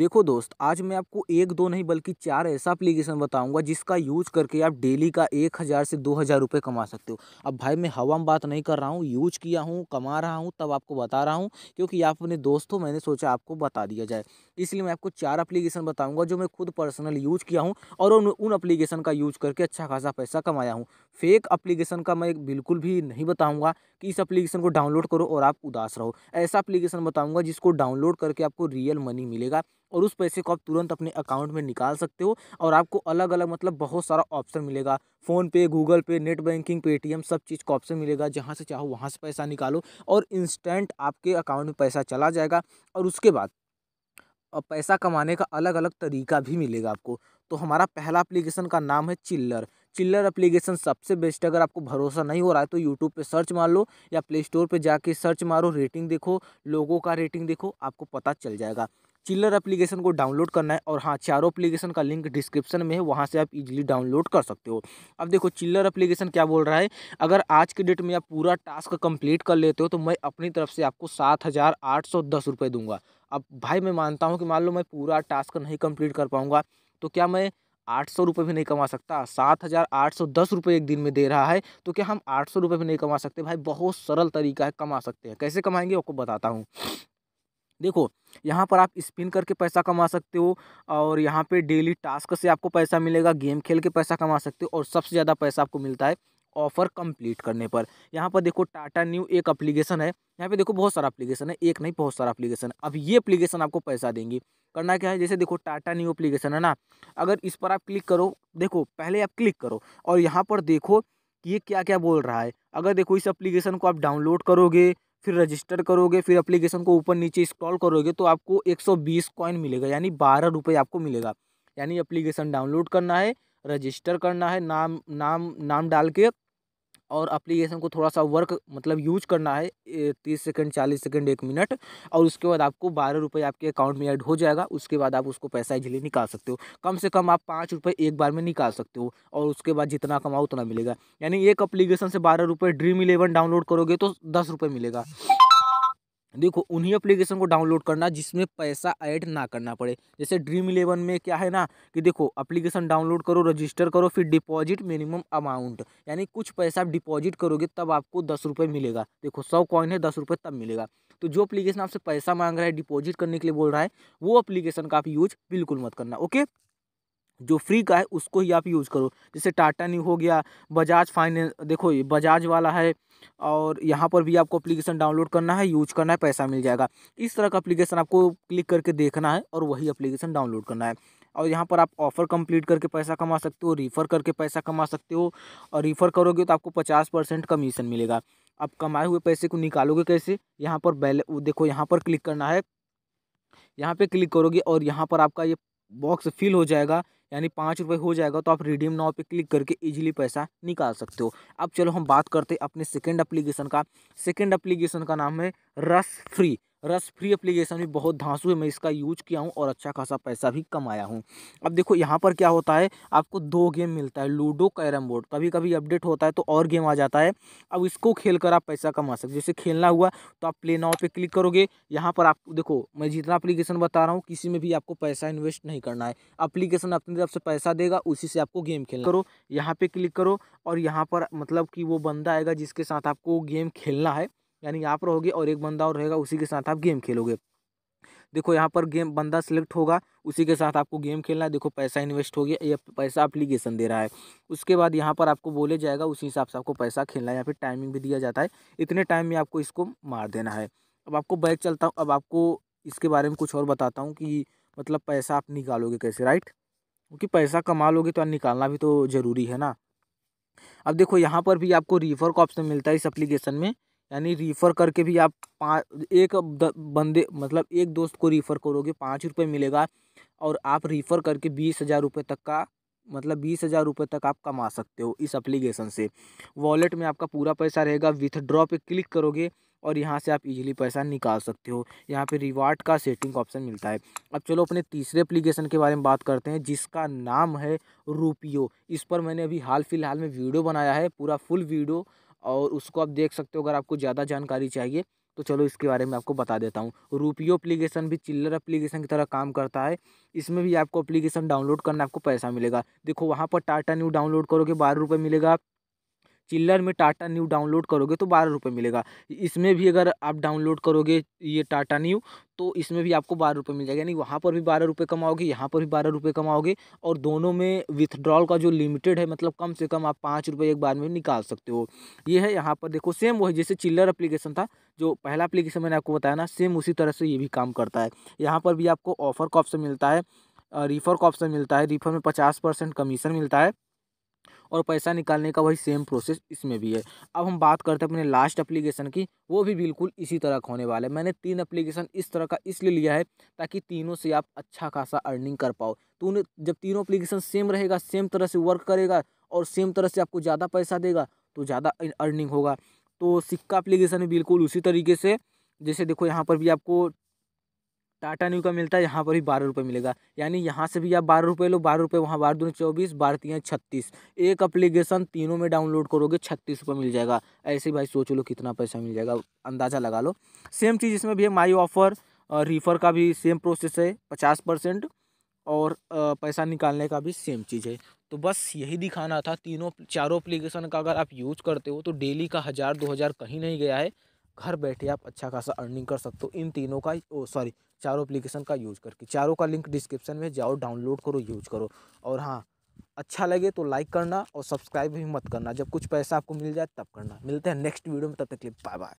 देखो दोस्त आज मैं आपको एक दो नहीं बल्कि चार ऐसा एप्लीकेशन बताऊंगा जिसका यूज करके आप डेली का एक हज़ार से दो हज़ार रुपये कमा सकते हो अब भाई मैं हवा में बात नहीं कर रहा हूँ यूज किया हूँ कमा रहा हूँ तब आपको बता रहा हूँ क्योंकि आप अपने दोस्तों मैंने सोचा आपको बता दिया जाए इसलिए मैं आपको चार अप्लीकेशन बताऊँगा जो मैं खुद पर्सनल यूज किया हूँ और उन उन अप्लीकेशन का यूज करके अच्छा खासा पैसा कमाया हूँ फेक अप्लीकेशन का मैं बिल्कुल भी नहीं बताऊंगा कि इस अप्लीकेशन को डाउनलोड करो और आप उदास रहो ऐसा अप्लीकेशन बताऊंगा जिसको डाउनलोड करके आपको रियल मनी मिलेगा और उस पैसे को आप तुरंत अपने अकाउंट में निकाल सकते हो और आपको अलग अलग मतलब बहुत सारा ऑप्शन मिलेगा फ़ोन पे गूगल पे नेट बैंकिंग पेटीएम सब चीज़ का ऑप्शन मिलेगा जहाँ से चाहो वहाँ से पैसा निकालो और इंस्टेंट आपके अकाउंट में पैसा चला जाएगा और उसके बाद और पैसा कमाने का अलग अलग तरीका भी मिलेगा आपको तो हमारा पहला एप्लीकेशन का नाम है चिल्लर चिल्लर एप्लीकेशन सबसे बेस्ट है अगर आपको भरोसा नहीं हो रहा है तो यूट्यूब पे सर्च मार लो या प्ले स्टोर पर जाके सर्च मारो रेटिंग देखो लोगों का रेटिंग देखो आपको पता चल जाएगा चिल्लर एप्लीकेशन को डाउनलोड करना है और हाँ चारों एप्लीकेशन का लिंक डिस्क्रिप्शन में है वहाँ से आप इजीली डाउनलोड कर सकते हो अब देखो चिल्लर एप्लीकेशन क्या बोल रहा है अगर आज के डेट में आप पूरा टास्क कंप्लीट कर लेते हो तो मैं अपनी तरफ से आपको सात हज़ार आठ सौ दस रुपये दूंगा अब भाई मैं मानता हूँ कि मान लो मैं पूरा टास्क नहीं कम्प्लीट कर पाऊँगा तो क्या मैं आठ सौ रुपये भी नहीं कमा सकता सात हज़ार आठ सौ दस रुपये एक दिन में दे रहा है तो क्या हम आठ सौ रुपये भी नहीं कमा सकते भाई बहुत सरल तरीका है कमा सकते हैं कैसे कमाएंगे आपको बताता हूँ देखो यहाँ पर आप स्पिन करके पैसा कमा सकते हो और यहाँ पे डेली टास्क से आपको पैसा मिलेगा गेम खेल के पैसा कमा सकते हो और सबसे ज़्यादा पैसा आपको मिलता है ऑफ़र कंप्लीट करने पर यहाँ पर देखो टाटा न्यू एक अप्लीकेशन है यहाँ पे देखो बहुत सारा अप्लीकेशन है एक नहीं बहुत सारा अप्लीकेशन अब ये अप्लीकेशन आपको पैसा देंगी करना क्या है जैसे देखो टाटा न्यू अप्लीकेशन है ना अगर इस पर आप क्लिक करो देखो पहले आप क्लिक करो और यहाँ पर देखो कि ये क्या क्या बोल रहा है अगर देखो इस अप्लीकेशन को आप डाउनलोड करोगे फिर रजिस्टर करोगे फिर अप्लीकेशन को ऊपर नीचे स्क्रॉल करोगे तो आपको 120 कॉइन मिलेगा यानी बारह रुपये आपको मिलेगा यानी अप्लीकेशन डाउनलोड करना है रजिस्टर करना है नाम नाम नाम डाल के और अप्लीकेशन को थोड़ा सा वर्क मतलब यूज करना है तीस सेकंड चालीस सेकंड एक मिनट और उसके बाद आपको बारह रुपये आपके अकाउंट में ऐड हो जाएगा उसके बाद आप उसको पैसा इजिली निकाल सकते हो कम से कम आप पाँच रुपये एक बार में निकाल सकते हो और उसके बाद जितना कमाओ उतना मिलेगा यानी एक अप्लीकेशन से बारह रुपये ड्रीम इलेवन डाउनलोड करोगे तो दस रुपये मिलेगा देखो उन्हीं एप्लीकेशन को डाउनलोड करना जिसमें पैसा ऐड ना करना पड़े जैसे ड्रीम इलेवन में क्या है ना कि देखो एप्लीकेशन डाउनलोड करो रजिस्टर करो फिर डिपॉजिट मिनिमम अमाउंट यानी कुछ पैसा आप डिपॉजिट करोगे तब आपको दस रुपये मिलेगा देखो सौ कॉइन है दस रुपये तब मिलेगा तो जो अप्लीकेशन आपसे पैसा मांग रहा है डिपॉजिट करने के लिए बोल रहा है वो अप्लीकेशन का आप यूज बिल्कुल मत करना ओके जो फ्री का है उसको ही आप यूज़ करो जैसे टाटा न्यू हो गया बजाज फाइनेंस देखो ये बजाज वाला है और यहाँ पर भी आपको अप्लीकेशन डाउनलोड करना है यूज करना है पैसा मिल जाएगा इस तरह का अप्लीकेशन आपको क्लिक करके देखना है और वही अप्लीकेशन डाउनलोड करना है और यहाँ पर आप ऑफ़र कंप्लीट करके पैसा कमा सकते हो रीफ़र करके पैसा कमा सकते हो और रीफ़र करोगे तो आपको पचास परसेंट कमीशन मिलेगा आप कमाए हुए पैसे को निकालोगे कैसे यहाँ पर बैले देखो यहाँ पर क्लिक करना है यहाँ पे क्लिक करोगे और यहाँ पर आपका ये बॉक्स फिल हो जाएगा यानी पाँच रुपये हो जाएगा तो आप रिडीम नाव पे क्लिक करके इजीली पैसा निकाल सकते हो अब चलो हम बात करते हैं अपने सेकेंड अप्लीकेशन का सेकेंड अप्लीकेशन का नाम है रस फ्री रस फ्री एप्लीकेशन भी बहुत धांसू है मैं इसका यूज किया हूँ और अच्छा खासा पैसा भी कमाया हूँ अब देखो यहाँ पर क्या होता है आपको दो गेम मिलता है लूडो कैरम बोर्ड कभी कभी अपडेट होता है तो और गेम आ जाता है अब इसको खेल कर आप पैसा कमा सकते जैसे खेलना हुआ तो आप प्ले नाव पर क्लिक करोगे यहाँ पर आप देखो मैं जितना अप्लीकेशन बता रहा हूँ किसी में भी आपको पैसा इन्वेस्ट नहीं करना है अप्लीकेशन अपनी तरफ से पैसा देगा उसी से आपको गेम खेल करो यहाँ पर क्लिक करो और यहाँ पर मतलब कि वो बंदा आएगा जिसके साथ आपको गेम खेलना है यानी यहाँ पर होगी और एक बंदा और रहेगा उसी के साथ आप गेम खेलोगे देखो यहाँ पर गेम बंदा सेलेक्ट होगा उसी के साथ आपको गेम खेलना है देखो पैसा इन्वेस्ट हो गया या पैसा अप्लीकेशन दे रहा है उसके बाद यहाँ पर आपको बोले जाएगा उसी हिसाब से आपको पैसा खेलना है या फिर टाइमिंग भी दिया जाता है इतने टाइम में आपको इसको मार देना है अब आपको बैग चलता हूँ अब आपको इसके बारे में कुछ और बताता हूँ कि मतलब पैसा आप निकालोगे कैसे राइट क्योंकि पैसा कमा लोगे तो निकालना भी तो ज़रूरी है ना अब देखो यहाँ पर भी आपको रिफ़र का ऑप्शन मिलता है इस अप्लीकेशन में यानी रीफ़र करके भी आप पाँच एक बंदे मतलब एक दोस्त को रीफ़र करोगे पाँच रुपये मिलेगा और आप रीफ़र करके बीस हज़ार रुपये तक का मतलब बीस हज़ार रुपये तक आप कमा सकते हो इस एप्लीकेशन से वॉलेट में आपका पूरा पैसा रहेगा विथड्रॉ पे क्लिक करोगे और यहाँ से आप इजीली पैसा निकाल सकते हो यहाँ पे रिवार्ड का सेटिंग ऑप्शन मिलता है अब चलो अपने तीसरे एप्लीकेशन के बारे में बात करते हैं जिसका नाम है रूपियो इस पर मैंने अभी हाल फिलहाल में वीडियो बनाया है पूरा फुल वीडियो और उसको आप देख सकते हो अगर आपको ज़्यादा जानकारी चाहिए तो चलो इसके बारे में आपको बता देता हूँ रूपियो अप्लीकेशन भी चिल्लर अप्लीकेशन की तरह काम करता है इसमें भी आपको अप्लीकेशन डाउनलोड करना आपको पैसा मिलेगा देखो वहाँ पर टाटा न्यू डाउनलोड करोगे बारह रुपये मिलेगा चिल्लर में टाटा न्यू डाउनलोड करोगे तो बारह रुपये मिलेगा इसमें भी अगर आप डाउनलोड करोगे ये टाटा न्यू तो इसमें भी आपको बारह रुपये मिल जाएगा यानी वहाँ पर भी बारह रुपये कमाओगे यहाँ पर भी बारह रुपये कमाओगे और दोनों में विथड्रॉल का जो लिमिटेड है मतलब कम से कम आप पाँच रुपये एक बार में निकाल सकते हो ये है यहाँ पर देखो सेम वही जैसे चिल्लर अप्लीकेशन था जो पहला अप्लीकेशन मैंने आपको बताया ना सेम उसी तरह से ये भी काम करता है यहाँ पर भी आपको ऑफर का ऑप्शन मिलता है रिफर का ऑप्शन मिलता है रिफर में पचास परसेंट कमीशन मिलता है और पैसा निकालने का वही सेम प्रोसेस इसमें भी है अब हम बात करते हैं अपने लास्ट अप्लीकेशन की वो भी बिल्कुल इसी तरह का होने वाला है मैंने तीन अप्लीकेशन इस तरह का इसलिए लिया है ताकि तीनों से आप अच्छा खासा अर्निंग कर पाओ तो जब तीनों अप्लीकेशन सेम रहेगा सेम तरह से वर्क करेगा और सेम तरह से आपको ज़्यादा पैसा देगा तो ज़्यादा अर्निंग होगा तो सिक्का अप्लीकेशन भी बिल्कुल उसी तरीके से जैसे देखो यहाँ पर भी आपको टाटा न्यू का मिलता है यहाँ पर भी बारह रुपये मिलेगा यानी यहाँ से भी आप बारह रुपये लो बारह रुपये वहाँ बारह दो चौबीस बारह तीन छत्तीस एक अप्लीकेशन तीनों में डाउनलोड करोगे छत्तीस रुपये मिल जाएगा ऐसे भाई सोच लो कितना पैसा मिल जाएगा अंदाज़ा लगा लो सेम चीज़ इसमें भी है माई ऑफर रीफर का भी सेम प्रोसेस है पचास परसेंट और पैसा निकालने का भी सेम चीज़ है तो बस यही दिखाना था तीनों चारों अप्लीकेशन का अगर आप यूज करते हो तो डेली का हज़ार दो हज़ार कहीं नहीं गया है घर बैठे आप अच्छा खासा अर्निंग कर सकते हो इन तीनों का सॉरी चारों एप्लीकेशन का यूज करके चारों का लिंक डिस्क्रिप्शन में जाओ डाउनलोड करो यूज करो और हाँ अच्छा लगे तो लाइक करना और सब्सक्राइब भी मत करना जब कुछ पैसा आपको मिल जाए तब करना मिलते हैं नेक्स्ट वीडियो में तब तक के लिए बाय बाय